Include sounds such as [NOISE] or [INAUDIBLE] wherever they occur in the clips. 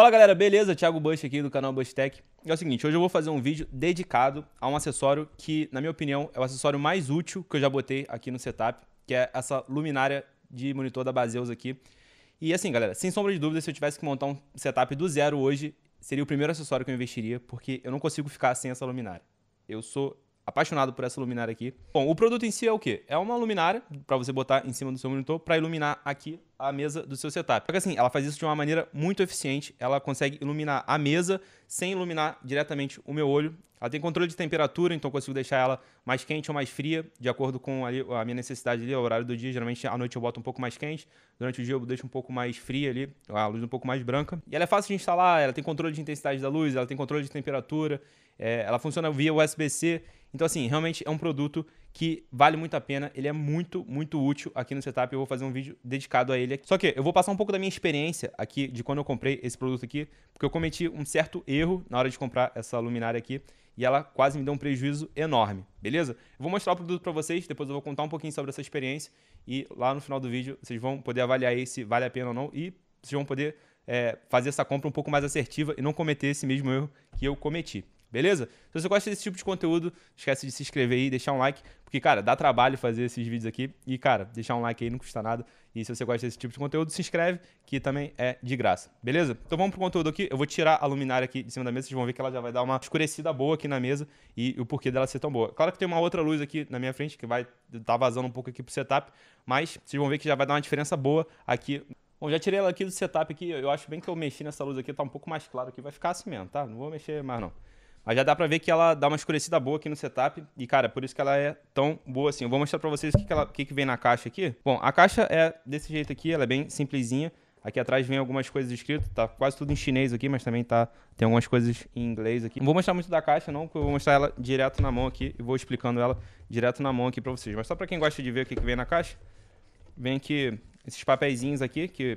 Fala galera, beleza? Thiago Bush aqui do canal Bush Tech. É o seguinte, hoje eu vou fazer um vídeo dedicado a um acessório que, na minha opinião, é o acessório mais útil que eu já botei aqui no setup, que é essa luminária de monitor da Baseus aqui. E assim, galera, sem sombra de dúvida, se eu tivesse que montar um setup do zero hoje, seria o primeiro acessório que eu investiria, porque eu não consigo ficar sem essa luminária. Eu sou apaixonado por essa luminária aqui. Bom, o produto em si é o quê? É uma luminária para você botar em cima do seu monitor para iluminar aqui a mesa do seu setup. Só que assim, ela faz isso de uma maneira muito eficiente, ela consegue iluminar a mesa sem iluminar diretamente o meu olho. Ela tem controle de temperatura, então eu consigo deixar ela mais quente ou mais fria, de acordo com ali, a minha necessidade ali, o horário do dia. Geralmente à noite eu boto um pouco mais quente, durante o dia eu deixo um pouco mais fria ali, a luz um pouco mais branca. E ela é fácil de instalar, ela tem controle de intensidade da luz, ela tem controle de temperatura. É, ela funciona via USB-C. Então, assim, realmente é um produto que vale muito a pena. Ele é muito, muito útil aqui no setup. Eu vou fazer um vídeo dedicado a ele. Aqui. Só que eu vou passar um pouco da minha experiência aqui de quando eu comprei esse produto aqui, porque eu cometi um certo erro na hora de comprar essa luminária aqui e ela quase me deu um prejuízo enorme, beleza? Eu vou mostrar o produto para vocês, depois eu vou contar um pouquinho sobre essa experiência e lá no final do vídeo vocês vão poder avaliar aí se vale a pena ou não e vocês vão poder é, fazer essa compra um pouco mais assertiva e não cometer esse mesmo erro que eu cometi, beleza? Se você gosta desse tipo de conteúdo, esquece de se inscrever aí, deixar um like, porque, cara, dá trabalho fazer esses vídeos aqui. E, cara, deixar um like aí não custa nada. E se você gosta desse tipo de conteúdo, se inscreve, que também é de graça, beleza? Então vamos pro conteúdo aqui. Eu vou tirar a luminária aqui de cima da mesa, vocês vão ver que ela já vai dar uma escurecida boa aqui na mesa e o porquê dela ser tão boa. Claro que tem uma outra luz aqui na minha frente que vai tá vazando um pouco aqui pro setup, mas vocês vão ver que já vai dar uma diferença boa aqui Bom, já tirei ela aqui do setup aqui, eu acho bem que eu mexi nessa luz aqui, tá um pouco mais claro aqui, vai ficar assim mesmo, tá? Não vou mexer mais não. Mas já dá pra ver que ela dá uma escurecida boa aqui no setup. E, cara, por isso que ela é tão boa assim. Eu vou mostrar pra vocês o que, que, ela, o que, que vem na caixa aqui. Bom, a caixa é desse jeito aqui, ela é bem simplesinha. Aqui atrás vem algumas coisas escritas, tá quase tudo em chinês aqui, mas também tá tem algumas coisas em inglês aqui. Não vou mostrar muito da caixa não, porque eu vou mostrar ela direto na mão aqui e vou explicando ela direto na mão aqui para vocês. Mas só para quem gosta de ver o que, que vem na caixa, vem aqui esses papeizinhos aqui que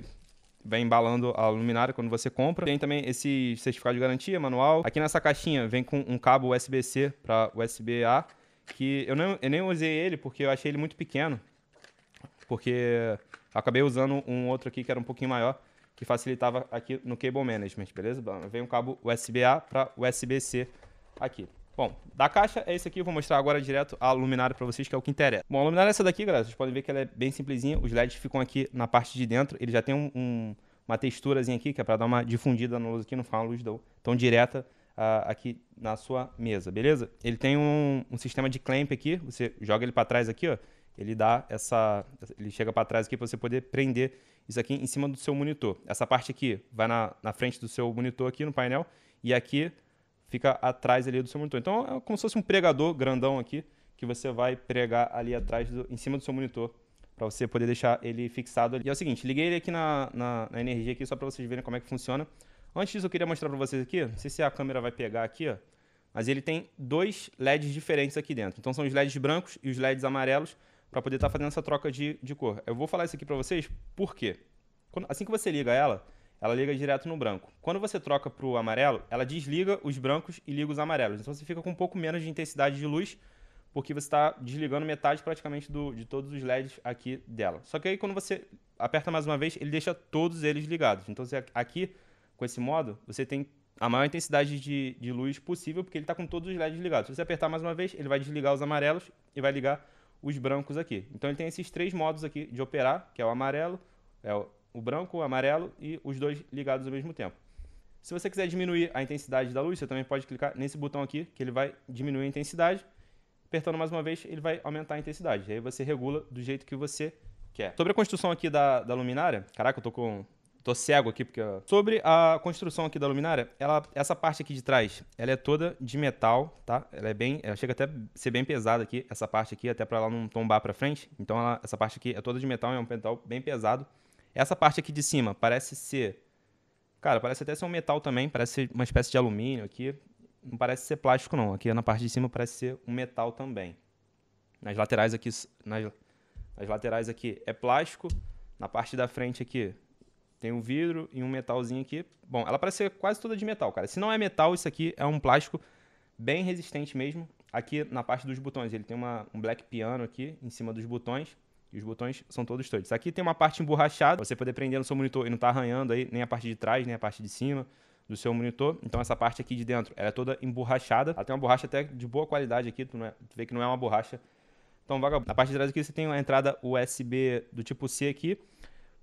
vem embalando a luminária quando você compra. Tem também esse certificado de garantia manual. Aqui nessa caixinha vem com um cabo USB-C para USB-A, que eu, eu nem usei ele porque eu achei ele muito pequeno, porque acabei usando um outro aqui que era um pouquinho maior, que facilitava aqui no cable management, beleza? Vem um cabo USB-A para USB-C aqui. Bom, da caixa é esse aqui, eu vou mostrar agora direto a luminária para vocês, que é o que interessa. Bom, a luminária é essa daqui, galera, vocês podem ver que ela é bem simplesinha, os LEDs ficam aqui na parte de dentro, ele já tem um, um, uma texturazinha aqui, que é para dar uma difundida na luz aqui, não ficar uma luz tão direta uh, aqui na sua mesa, beleza? Ele tem um, um sistema de clamp aqui, você joga ele para trás aqui, ó, ele dá essa, ele chega para trás aqui para você poder prender isso aqui em cima do seu monitor. Essa parte aqui vai na, na frente do seu monitor aqui no painel, e aqui fica atrás ali do seu monitor. Então é como se fosse um pregador grandão aqui que você vai pregar ali atrás, do, em cima do seu monitor, para você poder deixar ele fixado ali. E é o seguinte, liguei ele aqui na, na, na energia aqui só para vocês verem como é que funciona. Antes disso, eu queria mostrar para vocês aqui, não sei se a câmera vai pegar aqui, ó, mas ele tem dois LEDs diferentes aqui dentro. Então são os LEDs brancos e os LEDs amarelos para poder estar tá fazendo essa troca de, de cor. Eu vou falar isso aqui para vocês, por quê? Quando, assim que você liga ela, ela liga direto no branco. Quando você troca para o amarelo, ela desliga os brancos e liga os amarelos. Então você fica com um pouco menos de intensidade de luz, porque você está desligando metade praticamente do, de todos os LEDs aqui dela. Só que aí quando você aperta mais uma vez, ele deixa todos eles ligados. Então você, aqui, com esse modo, você tem a maior intensidade de, de luz possível, porque ele está com todos os LEDs ligados. Se você apertar mais uma vez, ele vai desligar os amarelos e vai ligar os brancos aqui. Então ele tem esses três modos aqui de operar, que é o amarelo, é o o branco, o amarelo e os dois ligados ao mesmo tempo. Se você quiser diminuir a intensidade da luz, você também pode clicar nesse botão aqui, que ele vai diminuir a intensidade. Apertando mais uma vez, ele vai aumentar a intensidade. Aí você regula do jeito que você quer. Sobre a construção aqui da, da luminária, caraca, eu tô com tô cego aqui porque sobre a construção aqui da luminária, ela essa parte aqui de trás, ela é toda de metal, tá? Ela é bem, ela chega até a ser bem pesada aqui, essa parte aqui, até para ela não tombar para frente. Então ela, essa parte aqui é toda de metal, é um metal bem pesado. Essa parte aqui de cima parece ser. Cara, parece até ser um metal também, parece ser uma espécie de alumínio aqui. Não parece ser plástico, não. Aqui na parte de cima parece ser um metal também. Nas laterais aqui. Nas, nas laterais aqui é plástico. Na parte da frente aqui tem um vidro e um metalzinho aqui. Bom, ela parece ser quase toda de metal, cara. Se não é metal, isso aqui é um plástico bem resistente mesmo. Aqui na parte dos botões, ele tem uma, um black piano aqui em cima dos botões. E os botões são todos touch. Aqui tem uma parte emborrachada, você poder prender no seu monitor e não tá arranhando aí nem a parte de trás, nem a parte de cima do seu monitor. Então essa parte aqui de dentro, ela é toda emborrachada. Ela tem uma borracha até de boa qualidade aqui, tu, é, tu vê que não é uma borracha tão vagabunda. Na parte de trás aqui você tem uma entrada USB do tipo C aqui.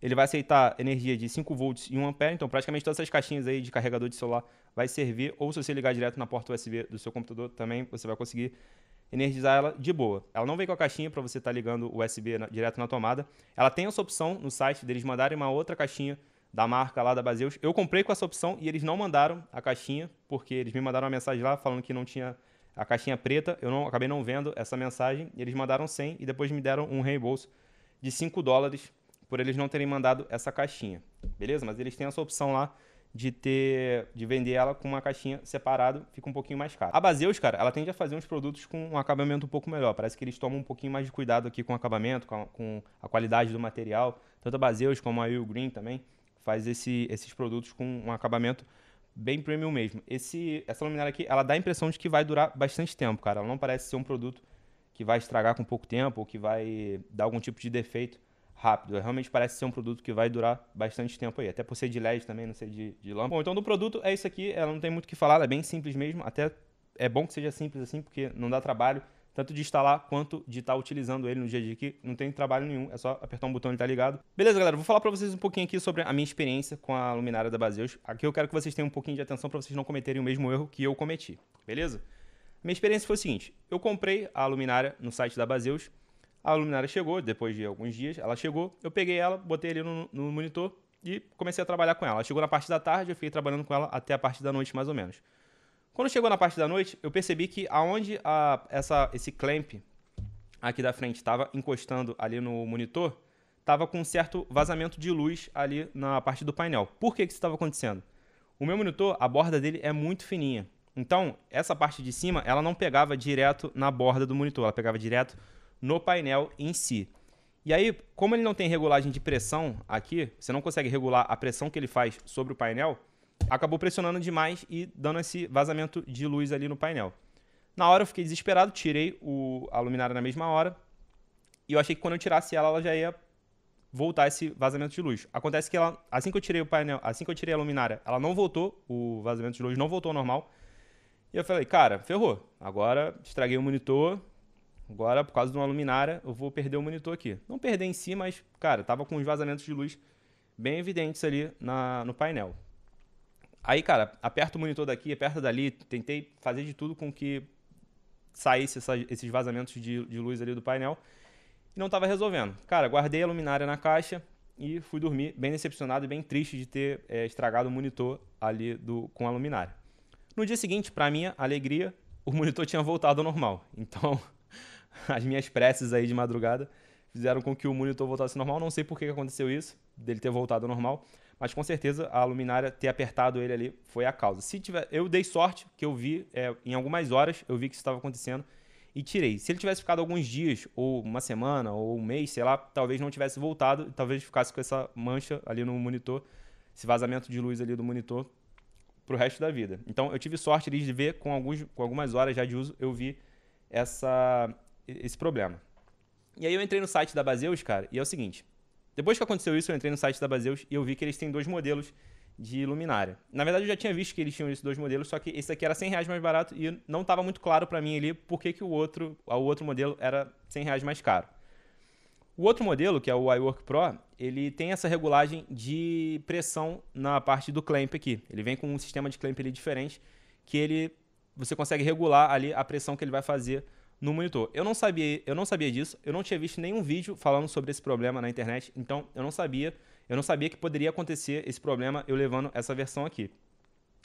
Ele vai aceitar energia de 5 volts e 1 ampere, então praticamente todas essas caixinhas aí de carregador de celular vai servir, ou se você ligar direto na porta USB do seu computador também, você vai conseguir energizar ela de boa. Ela não vem com a caixinha para você estar tá ligando o USB na, direto na tomada. Ela tem essa opção no site deles mandarem uma outra caixinha da marca lá da Baseus. Eu comprei com essa opção e eles não mandaram a caixinha, porque eles me mandaram uma mensagem lá falando que não tinha a caixinha preta. Eu não acabei não vendo essa mensagem. eles mandaram 100 e depois me deram um reembolso de 5 dólares por eles não terem mandado essa caixinha. Beleza? Mas eles têm essa opção lá de ter de vender ela com uma caixinha separado, fica um pouquinho mais caro. A Baseus, cara, ela tende a fazer uns produtos com um acabamento um pouco melhor. Parece que eles tomam um pouquinho mais de cuidado aqui com o acabamento, com a, com a qualidade do material. Tanto a Baseus como a Will Green também faz esse, esses produtos com um acabamento bem premium mesmo. Esse, essa luminária aqui, ela dá a impressão de que vai durar bastante tempo, cara. Ela não parece ser um produto que vai estragar com pouco tempo ou que vai dar algum tipo de defeito rápido. É, realmente parece ser um produto que vai durar bastante tempo aí. Até por ser de LED também, não ser de, de lâmpada. Bom, então do produto é isso aqui. Ela não tem muito o que falar, é bem simples mesmo. Até é bom que seja simples assim, porque não dá trabalho tanto de instalar quanto de estar tá utilizando ele no dia a dia aqui. Não tem trabalho nenhum, é só apertar um botão e tá ligado. Beleza, galera, vou falar para vocês um pouquinho aqui sobre a minha experiência com a luminária da Baseus. Aqui eu quero que vocês tenham um pouquinho de atenção para vocês não cometerem o mesmo erro que eu cometi, beleza? Minha experiência foi o seguinte, eu comprei a luminária no site da Baseus, a luminária chegou, depois de alguns dias, ela chegou, eu peguei ela, botei ali no, no monitor e comecei a trabalhar com ela. Ela chegou na parte da tarde, eu fiquei trabalhando com ela até a parte da noite, mais ou menos. Quando chegou na parte da noite, eu percebi que aonde a, essa, esse clamp aqui da frente estava encostando ali no monitor, estava com um certo vazamento de luz ali na parte do painel. Por que, que isso estava acontecendo? O meu monitor, a borda dele é muito fininha. Então, essa parte de cima, ela não pegava direto na borda do monitor, ela pegava direto no painel em si. E aí, como ele não tem regulagem de pressão aqui, você não consegue regular a pressão que ele faz sobre o painel, acabou pressionando demais e dando esse vazamento de luz ali no painel. Na hora eu fiquei desesperado, tirei o, a luminária na mesma hora e eu achei que quando eu tirasse ela, ela já ia voltar esse vazamento de luz. Acontece que ela, assim que eu tirei o painel, assim que eu tirei a luminária, ela não voltou, o vazamento de luz não voltou ao normal. E eu falei, cara, ferrou. Agora estraguei o monitor, agora por causa de uma luminária eu vou perder o monitor aqui. Não perder em si, mas, cara, tava com uns vazamentos de luz bem evidentes ali na, no painel. Aí, cara, aperta o monitor daqui, aperta dali, tentei fazer de tudo com que saísse essa, esses vazamentos de, de luz ali do painel e não estava resolvendo. Cara, guardei a luminária na caixa e fui dormir bem decepcionado e bem triste de ter é, estragado o monitor ali do, com a luminária. No dia seguinte, para minha alegria, o monitor tinha voltado ao normal. Então, [LAUGHS] as minhas preces aí de madrugada fizeram com que o monitor voltasse normal. Não sei por que aconteceu isso, dele ter voltado normal, mas com certeza a luminária ter apertado ele ali foi a causa. Se tiver, eu dei sorte que eu vi é, em algumas horas, eu vi que isso estava acontecendo e tirei. Se ele tivesse ficado alguns dias ou uma semana ou um mês, sei lá, talvez não tivesse voltado e talvez ficasse com essa mancha ali no monitor, esse vazamento de luz ali do monitor para o resto da vida. Então eu tive sorte de ver com alguns com algumas horas já de uso, eu vi essa esse problema. E aí eu entrei no site da Baseus, cara, e é o seguinte. Depois que aconteceu isso, eu entrei no site da Baseus e eu vi que eles têm dois modelos de luminária. Na verdade, eu já tinha visto que eles tinham esses dois modelos, só que esse aqui era 100 reais mais barato e não estava muito claro para mim ali por que, que o, outro, ah, o outro modelo era 100 reais mais caro. O outro modelo, que é o iWork Pro, ele tem essa regulagem de pressão na parte do clamp aqui. Ele vem com um sistema de clamp ali diferente, que ele você consegue regular ali a pressão que ele vai fazer no monitor. Eu não sabia, eu não sabia disso, eu não tinha visto nenhum vídeo falando sobre esse problema na internet, então eu não sabia, eu não sabia que poderia acontecer esse problema eu levando essa versão aqui.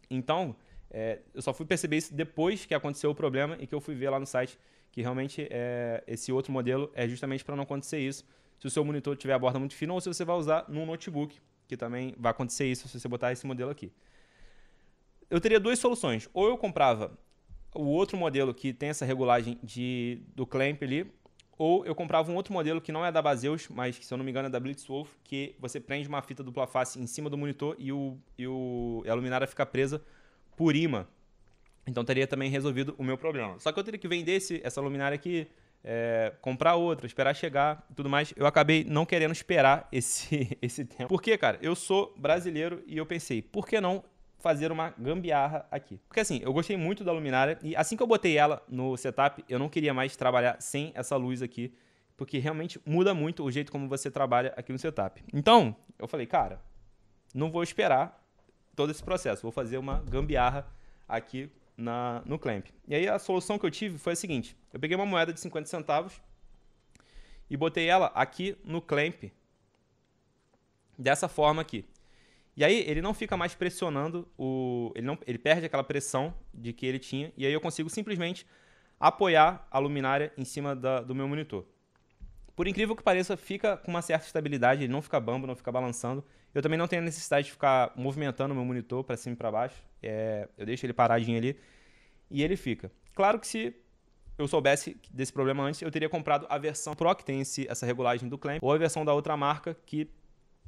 Então, é, eu só fui perceber isso depois que aconteceu o problema e que eu fui ver lá no site que realmente é, esse outro modelo é justamente para não acontecer isso. Se o seu monitor tiver a borda muito fina ou se você vai usar num notebook, que também vai acontecer isso se você botar esse modelo aqui. Eu teria duas soluções. Ou eu comprava o outro modelo que tem essa regulagem de, do clamp ali, ou eu comprava um outro modelo que não é da Baseus, mas que, se eu não me engano é da Blitzwolf, que você prende uma fita dupla face em cima do monitor e, o, e, o, e a luminária fica presa por imã. Então teria também resolvido o meu problema. Só que eu teria que vender esse, essa luminária aqui, é, comprar outra, esperar chegar e tudo mais. Eu acabei não querendo esperar [LAUGHS] esse, esse tempo. que cara, eu sou brasileiro e eu pensei, por que não fazer uma gambiarra aqui. Porque assim, eu gostei muito da luminária e assim que eu botei ela no setup, eu não queria mais trabalhar sem essa luz aqui, porque realmente muda muito o jeito como você trabalha aqui no setup. Então, eu falei, cara, não vou esperar todo esse processo, vou fazer uma gambiarra aqui na, no clamp. E aí a solução que eu tive foi a seguinte, eu peguei uma moeda de 50 centavos e botei ela aqui no clamp dessa forma aqui. E aí ele não fica mais pressionando o. Ele, não, ele perde aquela pressão de que ele tinha. E aí eu consigo simplesmente apoiar a luminária em cima da, do meu monitor. Por incrível que pareça, fica com uma certa estabilidade, ele não fica bambo, não fica balançando. Eu também não tenho a necessidade de ficar movimentando o meu monitor para cima e para baixo. É, eu deixo ele paradinho ali e ele fica. Claro que se eu soubesse desse problema antes, eu teria comprado a versão Pro, que tem esse, essa regulagem do clamp, ou a versão da outra marca que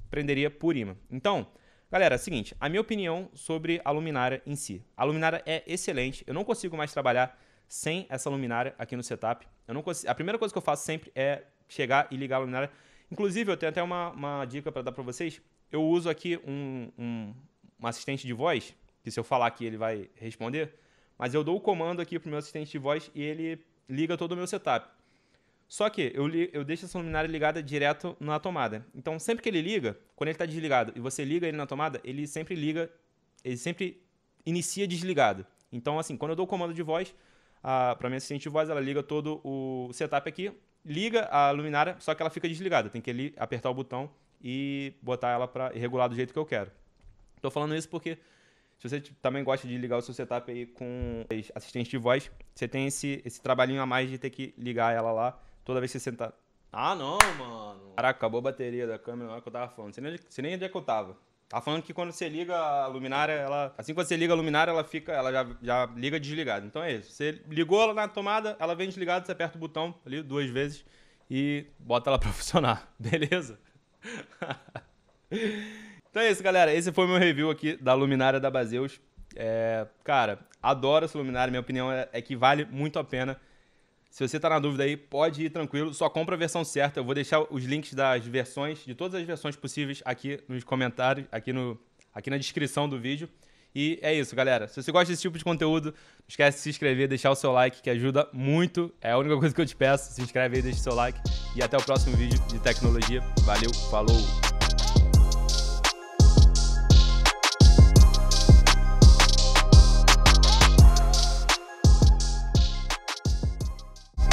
prenderia por imã. Então, Galera, é o seguinte, a minha opinião sobre a luminária em si. A luminária é excelente, eu não consigo mais trabalhar sem essa luminária aqui no setup. Eu não consigo, a primeira coisa que eu faço sempre é chegar e ligar a luminária. Inclusive, eu tenho até uma, uma dica para dar para vocês. Eu uso aqui um, um, um, assistente de voz, que se eu falar aqui ele vai responder, mas eu dou o comando aqui para o meu assistente de voz e ele liga todo o meu setup. Só que eu, li, eu deixo essa luminária ligada direto na tomada. Então, sempre que ele liga, quando ele está desligado e você liga ele na tomada, ele sempre liga, ele sempre inicia desligado. Então, assim, quando eu dou o comando de voz, para minha assistente de voz, ela liga todo o setup aqui, liga a luminária, só que ela fica desligada. Tem que ali apertar o botão e botar ela para regular do jeito que eu quero. Estou falando isso porque se você também gosta de ligar o seu setup aí com assistente de voz, você tem esse, esse trabalhinho a mais de ter que ligar ela lá toda vez que você sentar. Ah, não, mano. Caraca, acabou a bateria da câmera na hora que eu tava falando. Você nem, onde, você nem onde é que eu tava. Tava falando que quando você liga a luminária, ela. Assim que você liga a luminária, ela fica. Ela já, já liga desligada. Então é isso. Você ligou ela na tomada, ela vem desligada, você aperta o botão ali duas vezes e bota ela [LAUGHS] pra funcionar. Beleza? [LAUGHS] então é isso, galera. Esse foi meu review aqui da luminária da Baseus. É, cara, adoro essa luminária. Minha opinião é, é que vale muito a pena. Se você está na dúvida aí, pode ir tranquilo, só compra a versão certa. Eu vou deixar os links das versões, de todas as versões possíveis aqui nos comentários, aqui, no, aqui na descrição do vídeo. E é isso, galera. Se você gosta desse tipo de conteúdo, não esquece de se inscrever, deixar o seu like, que ajuda muito. É a única coisa que eu te peço. Se inscreve aí, deixa o seu like. E até o próximo vídeo de tecnologia. Valeu, falou!